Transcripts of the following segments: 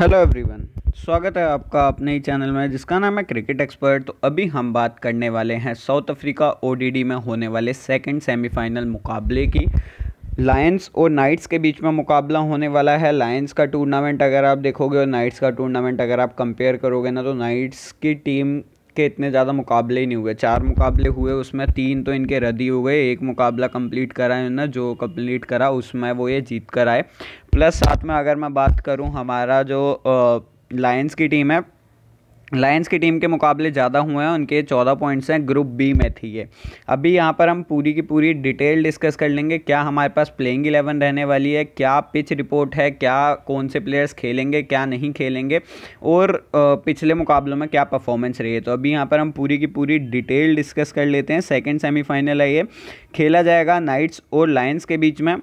hello everyone स्वागत है आपका अपने ही चैनल में जिसका नाम है क्रिकेट एक्सपर्ट तो अभी हम बात करने वाले हैं साउथ अफ्रीका ओडीडी में होने वाले सेकंड सेमीफाइनल मुकाबले की लायंस और नाइट्स के बीच में मुकाबला होने वाला है लायंस का टूर्नामेंट अगर आप देखोगे और नाइट्स का टूर्नामेंट अगर आप कंपेयर करोगे ना तो नाइट्स की टीम के इतने ज़्यादा मुकाबले ही नहीं हुए चार मुकाबले हुए उसमें तीन तो इनके रदी हो गए एक मुकाबला कंप्लीट करा है ना जो कंप्लीट करा उसमें वो ये जीत कर आए प्लस साथ में अगर मैं बात करूँ हमारा जो लायंस की टीम है लायंस की टीम के मुकाबले ज़्यादा हुए हैं उनके चौदह पॉइंट्स हैं ग्रुप बी में थी ये अभी यहाँ पर हम पूरी की पूरी डिटेल डिस्कस कर लेंगे क्या हमारे पास प्लेइंग इलेवन रहने वाली है क्या पिच रिपोर्ट है क्या कौन से प्लेयर्स खेलेंगे क्या नहीं खेलेंगे और पिछले मुकाबलों में क्या परफॉर्मेंस रही है तो अभी यहाँ पर हम पूरी की पूरी डिटेल डिस्कस कर लेते हैं सेकेंड सेमीफाइनल है ये खेला जाएगा नाइट्स और लायंस के बीच में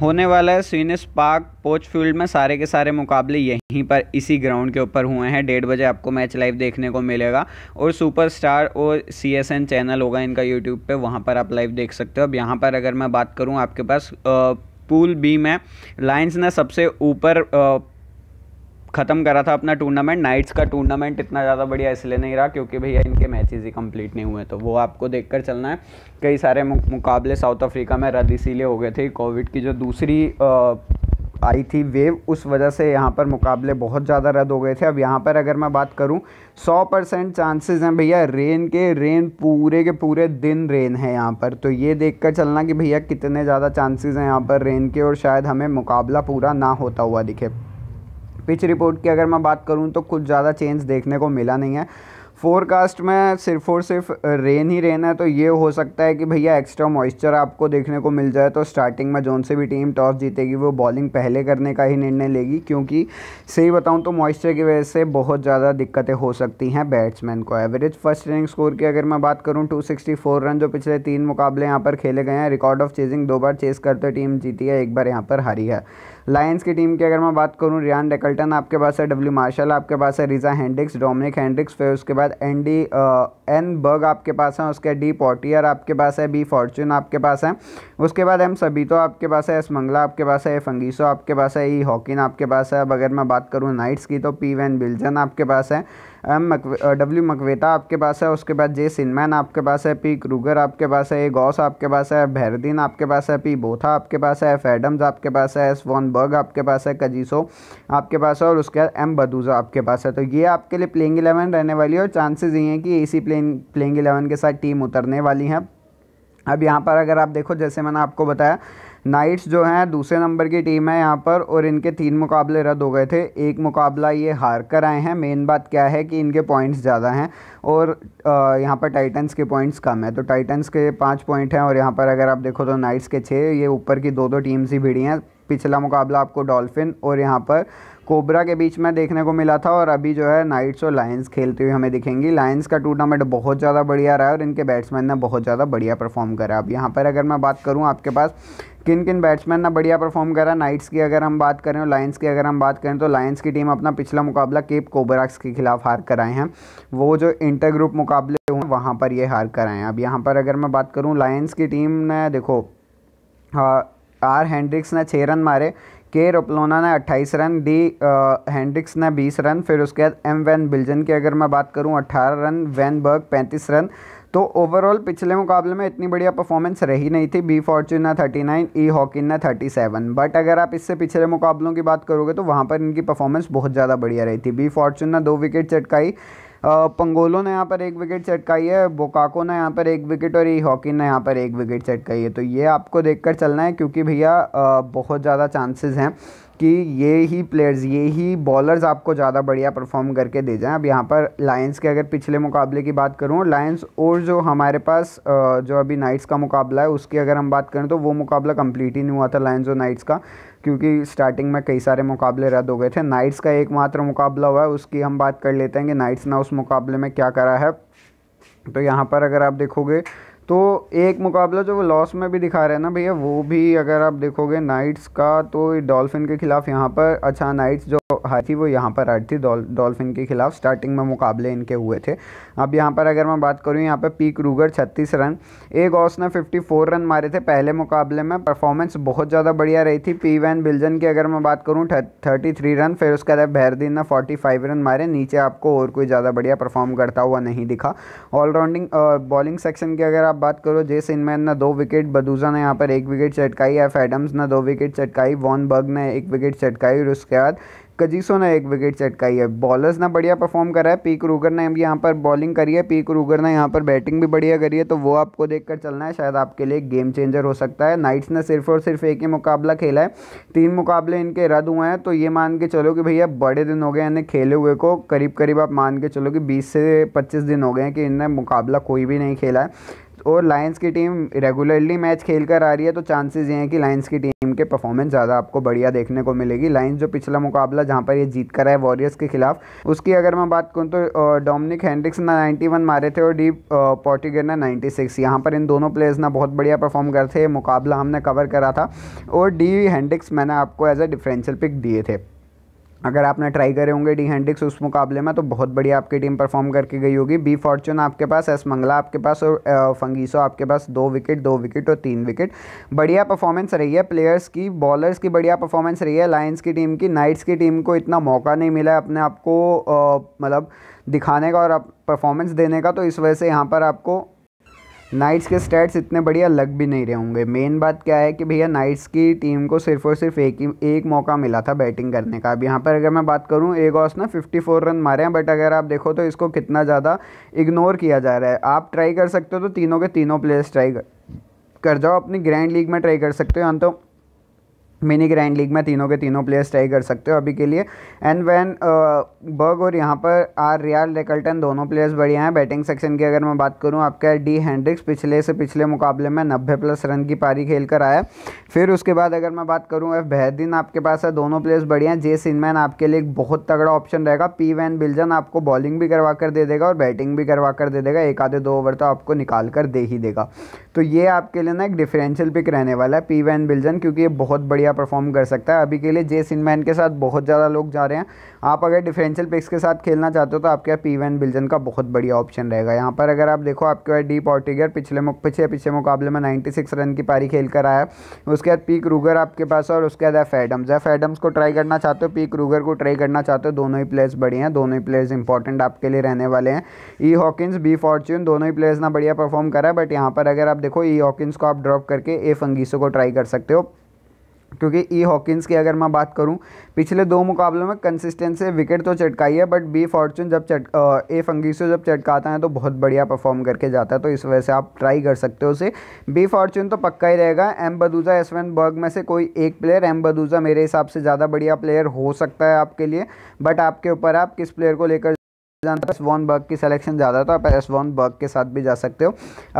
होने वाला है स्वीनिस पार्क पोच फील्ड में सारे के सारे मुकाबले यहीं पर इसी ग्राउंड के ऊपर हुए हैं डेढ़ बजे आपको मैच लाइव देखने को मिलेगा और सुपरस्टार और सी एस एन चैनल होगा इनका यूट्यूब पे वहाँ पर आप लाइव देख सकते हो अब यहाँ पर अगर मैं बात करूँ आपके पास आ, पूल बी में लाइन्स ने सबसे ऊपर ख़त्म करा था अपना टूर्नामेंट नाइट्स का टूर्नामेंट इतना ज़्यादा बढ़िया इसलिए नहीं रहा क्योंकि भैया इनके मैचेस ही कंप्लीट नहीं हुए तो वो आपको देखकर चलना है कई सारे मुकाबले साउथ अफ्रीका में रद्द इसीलिए हो गए थे कोविड की जो दूसरी आई थी वेव उस वजह से यहाँ पर मुकाबले बहुत ज़्यादा रद्द हो गए थे अब यहाँ पर अगर मैं बात करूँ सौ परसेंट चांसेज हैं भैया रेन के रेन पूरे के पूरे दिन रेन है यहाँ पर तो ये देख कर चलना कि भैया कितने ज़्यादा चांसेज हैं यहाँ पर रेन के और शायद हमें मुकाबला पूरा ना होता हुआ दिखे पिच रिपोर्ट की अगर मैं बात करूँ तो कुछ ज़्यादा चेंज देखने को मिला नहीं है फोरकास्ट में सिर्फ और सिर्फ रेन ही रेन है तो ये हो सकता है कि भैया एक्स्ट्रा मॉइस्चर आपको देखने को मिल जाए तो स्टार्टिंग में जौन से भी टीम टॉस जीतेगी वो बॉलिंग पहले करने का ही निर्णय लेगी क्योंकि सही बताऊं तो मॉइस्चर की वजह से बहुत ज़्यादा दिक्कतें हो सकती हैं बैट्समैन को एवरेज फर्स्ट इनिंग स्कोर की अगर मैं बात करूँ टू रन जो पिछले तीन मुकाबले यहाँ पर खेले गए हैं रिकॉर्ड ऑफ चेजिंग दो बार चेस करते टीम जीती है एक बार यहाँ पर हारी है लायंस की टीम की अगर मैं बात करूँ रियान डेकल्टन आपके पास है डब्ल्यू मार्शल आपके पास है रिजा हैंड्रिक्स डोमिनिक हैंड्रिक्स फिर उसके बाद एन डी एन बर्ग आपके पास है उसके डी पॉटियर आपके पास है बी फॉर्चून आपके पास है उसके बाद एम सबीतो आपके पास है एस मंगला आपके पास है ए फंगीसो आपके पास है ई हॉकिन आपके पास है अब अगर मैं बात करूँ नाइट्स की तो पी वैन बिल्जन आपके पास है एम मकवे डब्ल्यू मकवेटा आपके पास है उसके बाद जे सिनमैन आपके पास है पी क्रूगर आपके पास है ए गॉस आपके पास है भैरदीन आपके पास है पी बोथा आपके पास है एफ एडम्स आपके पास है एस वॉन बर्ग आपके पास है कजीसो आपके पास है और उसके बाद एम बदूजा आपके पास है तो ये आपके लिए प्लेइंग इलेवन रहने वाली है और चांसेज ये हैं कि इसी प्लेंग प्लेइंग इलेवन के साथ टीम उतरने वाली हैं अब यहाँ पर अगर आप देखो जैसे मैंने आपको बताया नाइट्स जो हैं दूसरे नंबर की टीम है यहाँ पर और इनके तीन मुकाबले रद्द हो गए थे एक मुकाबला ये हार कर आए हैं मेन बात क्या है कि इनके पॉइंट्स ज़्यादा हैं और यहाँ पर टाइटन्स के पॉइंट्स कम है तो टाइटन्स के पाँच पॉइंट हैं और यहाँ पर अगर आप देखो तो नाइट्स के छः ये ऊपर की दो दो टीम्स ही भिड़ी हैं पिछला मुकाबला आपको डॉल्फिन और यहाँ पर कोबरा के बीच में देखने को मिला था और अभी जो है नाइट्स और लायंस खेलते हुए हमें दिखेंगी लायंस का टूर्नामेंट बहुत ज़्यादा बढ़िया रहा है और इनके बैट्समैन ने बहुत ज़्यादा बढ़िया परफॉर्म करा अब यहाँ पर अगर मैं बात करूँ आपके पास किन किन बैट्समैन ने बढ़िया परफॉर्म करा नाइट्स की अगर हम बात करें और लायंस की अगर हम बात करें तो लायंस की टीम अपना पिछला मुकाबला केप कोबराक्स के खिलाफ हार कर आए हैं वो जो इंटर ग्रुप मुकाबले हुए वहाँ पर ये हार कर आए हैं अब यहाँ पर अगर मैं बात करूँ लायंस की टीम ने देखो आर हाँ, हैंड्रिक्स ने छः रन मारे के रोपलोना ने 28 रन डी हैंड्रिक्स ने 20 रन फिर उसके बाद एम वैन बिल्जन की अगर मैं बात करूं 18 रन वैन बर्ग पैंतीस रन तो ओवरऑल पिछले मुकाबले में इतनी बढ़िया परफॉर्मेंस रही नहीं थी बी थर्टी 39 ई हॉकिन ने 37 बट अगर आप इससे पिछले मुकाबलों की बात करोगे तो वहाँ पर इनकी परफॉर्मेंस बहुत ज़्यादा बढ़िया रही थी बी फॉर्चून ने दो विकेट चटकाई पंगोलो ने यहाँ पर एक विकेट चटकाई है बोकाको ने यहाँ पर एक विकेट और ये हॉकी ने यहाँ पर एक विकेट चटकाई है तो ये आपको देखकर चलना है क्योंकि भैया बहुत ज़्यादा चांसेस हैं कि ये ही प्लेयर्स ये ही बॉलर्स आपको ज़्यादा बढ़िया परफॉर्म करके दे जाएं अब यहाँ पर लायंस के अगर पिछले मुकाबले की बात करूँ लायंस और जो हमारे पास जो अभी नाइट्स का मुकाबला है उसकी अगर हम बात करें तो वो मुकाबला कंप्लीट ही नहीं हुआ था लायंस और नाइट्स का क्योंकि स्टार्टिंग में कई सारे मुकाबले रद्द हो गए थे नाइट्स का एकमात्र मुकाबला हुआ है उसकी हम बात कर लेते हैं कि नाइट्स ने उस मुकाबले में क्या करा है तो यहाँ पर अगर आप देखोगे तो एक मुकाबला जो वो लॉस में भी दिखा रहे हैं ना भैया वो भी अगर आप देखोगे नाइट्स का तो डॉल्फिन के खिलाफ यहाँ पर अच्छा नाइट्स जो हाई थी वो यहाँ पर आठ थी डॉल्फिन के खिलाफ स्टार्टिंग में मुकाबले इनके हुए थे अब यहाँ पर अगर मैं बात करूँ यहाँ पर पी क्रूगर छत्तीस रन एक ऑस ने फिफ्टी फोर रन मारे थे पहले मुकाबले में परफॉर्मेंस बहुत ज़्यादा बढ़िया रही थी पी वैन बिल्जन की अगर मैं बात करूँ थर्टी थ्री रन फिर उसके बाद भैरदीन ने फोर्टी फाइव रन मारे नीचे आपको और कोई ज़्यादा बढ़िया परफॉर्म करता हुआ नहीं दिखा ऑलराउंडिंग बॉलिंग सेक्शन की अगर आप आप बात करो जेस इनमैन ने दो विकेट बदूजा ने यहाँ पर एक विकेट चटकाई एफ एडम्स ने दो विकेट चटकाई वॉन बर्ग ने एक विकेट चटकाई और उसके बाद कजीसो ने एक विकेट चटकाई है बॉलर्स ने बढ़िया परफॉर्म करा है पी क्रूगर ने भी यहाँ पर बॉलिंग करी है पी क्रूगर ने यहाँ पर बैटिंग भी बढ़िया करी है तो वो आपको देखकर चलना है शायद आपके लिए गेम चेंजर हो सकता है नाइट्स ने सिर्फ और सिर्फ एक ही मुकाबला खेला है तीन मुकाबले इनके रद्द हुए हैं तो ये मान के चलो कि भैया बड़े दिन हो गए इन्हें खेले हुए को करीब करीब आप मान के चलो कि बीस से पच्चीस दिन हो गए हैं कि इनने मुकाबला कोई भी नहीं खेला है और लायंस की टीम रेगुलरली मैच खेल कर आ रही है तो चांसेस ये हैं कि लायंस की टीम के परफॉर्मेंस ज़्यादा आपको बढ़िया देखने को मिलेगी लायंस जो पिछला मुकाबला जहाँ पर ये जीत कर आए वॉरियर्स के खिलाफ उसकी अगर मैं बात करूँ तो डोमिनिक हैंड्रिक्स ने नाइन्टी वन मारे थे और डी पोर्टिगर ने नाइन्टी सिक्स यहाँ पर इन दोनों प्लेयर्स ने बहुत बढ़िया परफॉर्म करते थे मुकाबला हमने कवर करा था और डी हैंड्रिक्स मैंने आपको एज ए डिफरेंशियल पिक दिए थे अगर आपने ट्राई करे होंगे डी हैंडिक्स उस मुकाबले में तो बहुत बढ़िया आपकी टीम परफॉर्म करके गई होगी बी फॉर्चून आपके पास एस मंगला आपके पास और फंगीसो आपके पास दो विकेट दो विकेट और तीन विकेट बढ़िया परफॉर्मेंस रही है प्लेयर्स की बॉलर्स की बढ़िया परफॉर्मेंस रही है लाइन्स की टीम की नाइट्स की टीम को इतना मौका नहीं मिला अपने आप को मतलब दिखाने का और परफॉर्मेंस देने का तो इस वजह से यहाँ पर आपको नाइट्स के स्टैट्स इतने बढ़िया लग भी नहीं रहे होंगे मेन बात क्या है कि भैया नाइट्स की टीम को सिर्फ और सिर्फ एक ही एक मौका मिला था बैटिंग करने का अब यहाँ पर अगर मैं बात करूँ एक ऑस ने फोर रन मारे हैं बट अगर आप देखो तो इसको कितना ज़्यादा इग्नोर किया जा रहा है आप ट्राई कर सकते हो तो तीनों के तीनों प्लेयर्स ट्राई कर जाओ अपनी ग्रैंड लीग में ट्राई कर सकते हो या तो मिनी ग्रैंड लीग में तीनों के तीनों प्लेयर्स ट्राई कर सकते हो अभी के लिए एंड वैन बर्ग और यहाँ पर आर रियाल डेकल्टन दोनों प्लेयर्स बढ़िया हैं बैटिंग सेक्शन की अगर मैं बात करूँ आपका डी हैंड्रिक्स पिछले से पिछले मुकाबले में नब्बे प्लस रन की पारी खेल कर आया फिर उसके बाद अगर मैं बात करूँ एफ बेहदीन आपके पास है दोनों प्लेयर्स बढ़िया हैं जे सिनमैन आपके लिए एक बहुत तगड़ा ऑप्शन रहेगा पी वैन बिल्जन आपको बॉलिंग भी करवा कर दे देगा और बैटिंग भी करवा कर दे देगा एक आधे दो ओवर तो आपको निकाल कर दे ही देगा तो ये आपके लिए ना एक डिफरेंशियल पिक रहने वाला है पी वैन बिल्जन क्योंकि ये बहुत बढ़िया बढ़िया परफॉर्म कर सकता है अभी के लिए जे सिनमैन के साथ बहुत ज़्यादा लोग जा रहे हैं आप अगर डिफरेंशियल पिक्स के साथ खेलना चाहते हो तो आपके पास वन बिल्जन का बहुत बढ़िया ऑप्शन रहेगा यहाँ पर अगर आप देखो आपके पास डी पॉर्टिगर पिछले पिछले पिछले मुकाबले में नाइन्टी रन की पारी खेल कर आया उसके बाद पी क्रूगर आपके पास और उसके बाद एफ एडम्स एफ एडम्स को ट्राई करना चाहते हो पी क्रूगर को ट्राई करना चाहते हो दोनों ही प्लेयर्स बढ़िया हैं दोनों ही प्लेयर्स इंपॉर्टेंट आपके लिए रहने वाले हैं ई हॉकिस बी फॉर्च्यून दोनों ही प्लेयर्स ना बढ़िया परफॉर्म करा है बट यहाँ पर अगर आप देखो ई e हॉकिस को आप ड्रॉप करके ए फंगीसो को ट्राई कर सकते हो क्योंकि ई e हॉकिंस की अगर मैं बात करूं पिछले दो मुकाबलों में कंसिस्टेंसी विकेट तो चटकाई है बट बी फॉर्चून जब चट ए फंगीसो जब चटकाता है तो बहुत बढ़िया परफॉर्म करके जाता है तो इस वजह से आप ट्राई कर सकते हो उसे बी फॉर्चून तो पक्का ही रहेगा एम बदूजा एसवेन बर्ग में से कोई एक प्लेयर एम बदूजा मेरे हिसाब से ज़्यादा बढ़िया प्लेयर हो सकता है आपके लिए बट आपके ऊपर आप किस प्लेयर को लेकर जानता है एसवॉन बर्ग की सिलेक्शन ज़्यादा तो आप एसवॉन बर्ग के साथ भी जा सकते हो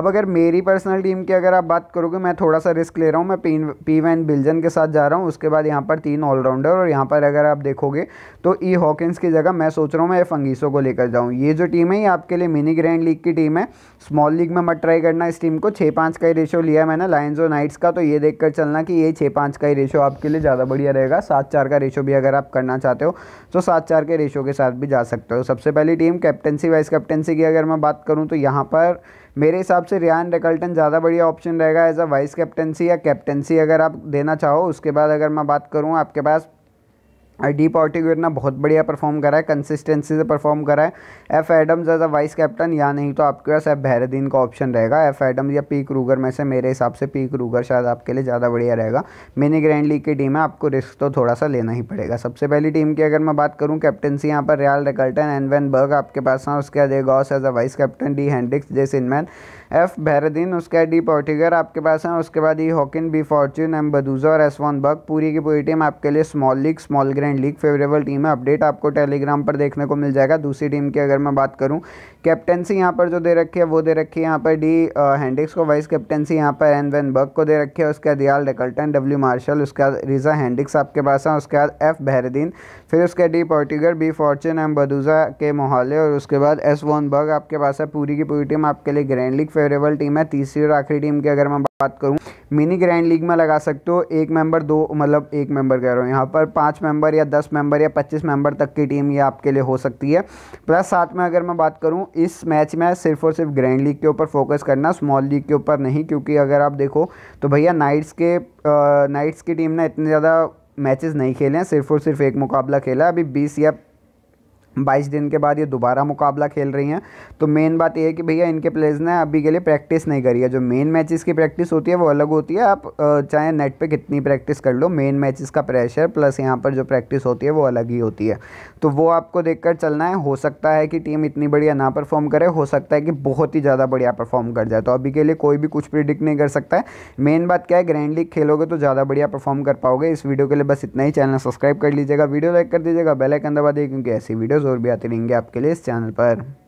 अब अगर मेरी पर्सनल टीम की अगर आप बात करोगे मैं थोड़ा सा रिस्क ले रहा हूँ मैं पी पी वैन बिल्जन के साथ जा रहा हूँ उसके बाद यहाँ पर तीन ऑलराउंडर और यहाँ पर अगर आप देखोगे तो ई e हॉकिंस की जगह मैं सोच रहा हूँ मैं एफ फंगीसों को लेकर जाऊँ ये जो टीम है ये आपके लिए मिनी ग्रैंड लीग की टीम है स्मॉल लीग में मत ट्राई करना इस टीम को छः पाँच का ही रेशो लिया मैंने लाइन्स और नाइट्स का तो ये देख चलना कि ये छः पाँच का ही रेशो आपके लिए ज़्यादा बढ़िया रहेगा सात चार का रेशो भी अगर आप करना चाहते हो तो सात चार के रेशो के साथ भी जा सकते हो सबसे पहले वाली टीम कैप्टनसी वाइस कैप्टनसी की अगर मैं बात करूँ तो यहाँ पर मेरे हिसाब से रियान रिकल्टन ज़्यादा बढ़िया ऑप्शन रहेगा एज अ वाइस कैप्टनसी या कैप्टनसी अगर आप देना चाहो उसके बाद अगर मैं बात करूँ आपके पास डी पॉर्टिगर ना बहुत बढ़िया परफॉर्म करा है कंसिस्टेंसी से परफॉर्म करा है F Adams as a vice captain या नहीं तो आपके पास एफ बहरुद्दीन का ऑप्शन रहेगा एफ एडम्स या पी क्रूगर में से मेरे हिसाब से पी क्रूगर शायद आपके लिए ज़्यादा बढ़िया रहेगा मिनी ग्रैंड लीग की टीम है आपको रिस्क तो थोड़ा सा लेना ही पड़ेगा सबसे पहली टीम की अगर मैं बात करूँ कैप्टनसी यहाँ पर रियाल रिकल्टन एनवेन बर्ग आपके पास हैं उसके Ajay Gous as a vice captain D Hendricks J Snyman F Behardien उसके डी पोर्टिगर आपके पास हैं उसके बाद E Hawkin B Fortuin M Baduza और वन बर्ग e पूरी की पूरी टीम आपके लिए small league small grand and league favourable team है अपडेट आपको टेलीग्राम पर देखने को मिल जाएगा दूसरी टीम की अगर मैं बात करूँ कैप्टनसी यहाँ पर जो दे रखी है वो दे रखी है यहाँ पर डी हैंडिक्स को वाइस कैप्टनसी यहाँ पर एन वेन बर्ग को दे रखी है उसके बाद रियाल डेकल्टन डब्ल्यू मार्शल उसके बाद रिजा हैंडिक्स आपके पास है उसके बाद एफ बहरदीन फिर उसके डी पोर्टिगर B Fortuin M Baduza K Mohale और उसके बाद एस वोन बर्ग आपके पास है पूरी की पूरी टीम आपके लिए ग्रैंड लीग फेवरेबल टीम है तीसरी और आखिरी टीम की अगर मैं बात करूँ मिनी ग्रैंड लीग में लगा सकते हो एक मेंबर दो मतलब एक मेंबर कह रहा हूँ यहाँ पर पाँच मेंबर या दस मेंबर या पच्चीस मेंबर तक की टीम ये आपके लिए हो सकती है प्लस साथ में अगर मैं बात करूँ इस मैच में सिर्फ और सिर्फ ग्रैंड लीग के ऊपर फोकस करना स्मॉल लीग के ऊपर नहीं क्योंकि अगर आप देखो तो भैया नाइट्स के नाइट्स की टीम ने इतने ज़्यादा मैचेस नहीं खेले हैं सिर्फ और सिर्फ एक मुकाबला खेला है अभी बीस या बाईस दिन के बाद ये दोबारा मुकाबला खेल रही हैं तो मेन बात ये है कि भैया इनके प्लेयर्स ने अभी के लिए प्रैक्टिस नहीं करी है जो मेन मैचेस की प्रैक्टिस होती है वो अलग होती है आप चाहे नेट पे कितनी प्रैक्टिस कर लो मेन मैचेस का प्रेशर प्लस यहाँ पर जो प्रैक्टिस होती है वो अलग ही होती है तो वो आपको देख कर चलना है हो सकता है कि टीम इतनी बढ़िया ना परफॉर्म करे हो सकता है कि बहुत ही ज़्यादा बढ़िया परफॉर्म कर जाए तो अभी के लिए कोई भी कुछ प्रिडिक्ट नहीं कर सकता है मेन बात क्या है ग्रैंड लीग खेलोगे तो ज़्यादा बढ़िया परफॉर्म कर पाओगे इस वीडियो के लिए बस इतना ही चैनल सब्सक्राइब कर लीजिएगा वीडियो लाइक कर दीजिएगा बेलाइकन दबा दिए क्योंकि ऐसी वीडियो और भी आते रहेंगे आपके लिए इस चैनल पर